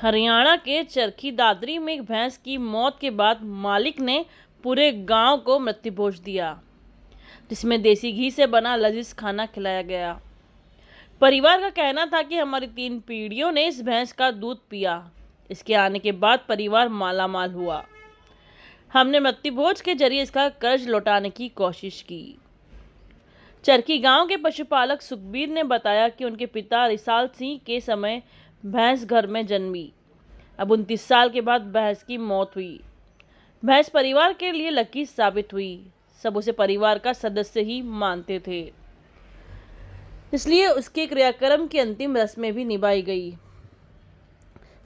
हरियाणा के चरखी दादरी में एक भैंस की मौत के बाद मालिक ने पूरे गांव को मृत्यु भोज दिया जिसमें देसी घी से बना लजीज खाना खिलाया गया परिवार का कहना था कि हमारी तीन पीढ़ियों ने इस भैंस का दूध पिया इसके आने के बाद परिवार मालामाल हुआ हमने मृत्युभोज के जरिए इसका कर्ज लौटाने की कोशिश की चरखी गांव के पशुपालक सुखबीर ने बताया कि उनके पिता रिसाल सिंह के समय भैंस घर में जन्मी अब उनतीस साल के बाद भैंस की मौत हुई भैंस परिवार के लिए लकी साबित हुई सब उसे परिवार का सदस्य ही मानते थे इसलिए उसके क्रियाक्रम की अंतिम रस्में भी निभाई गई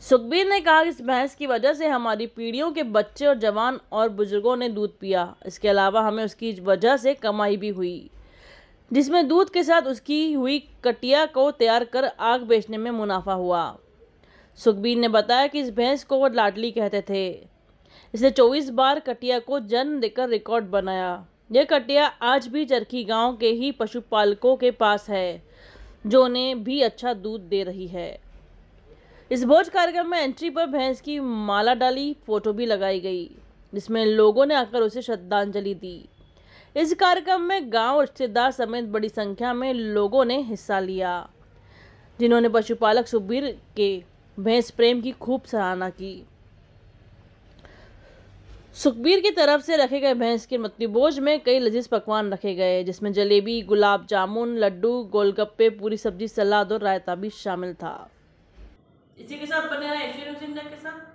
सुखबीर ने कहा इस भैंस की वजह से हमारी पीढ़ियों के बच्चे और जवान और बुजुर्गों ने दूध पिया इसके अलावा हमें उसकी वजह से कमाई भी हुई जिसमें दूध के साथ उसकी हुई कटिया को तैयार कर आग बेचने में मुनाफा हुआ सुखबीर ने बताया कि इस भैंस को वह लाडली कहते थे इसने 24 बार कटिया को जन्म देकर रिकॉर्ड बनाया यह कटिया आज भी चरखी गांव के ही पशुपालकों के पास है जो उन्हें भी अच्छा दूध दे रही है इस भोज कार्यक्रम में एंट्री पर भैंस की माला डाली फोटो भी लगाई गई जिसमें लोगों ने आकर उसे श्रद्धांजलि दी इस कार्यक्रम में गांव रिश्तेदार समेत बड़ी संख्या में लोगों ने हिस्सा लिया जिन्होंने पशुपालक सुबीर के भैंस प्रेम की खूब सराहना की सुखबीर की तरफ से रखे गए भैंस के मृत्युभोज में कई लजीज पकवान रखे गए जिसमें जलेबी गुलाब जामुन लड्डू गोलगप्पे पूरी सब्जी सलाद और रायता भी शामिल था इसी के साथ बने रहे के साथ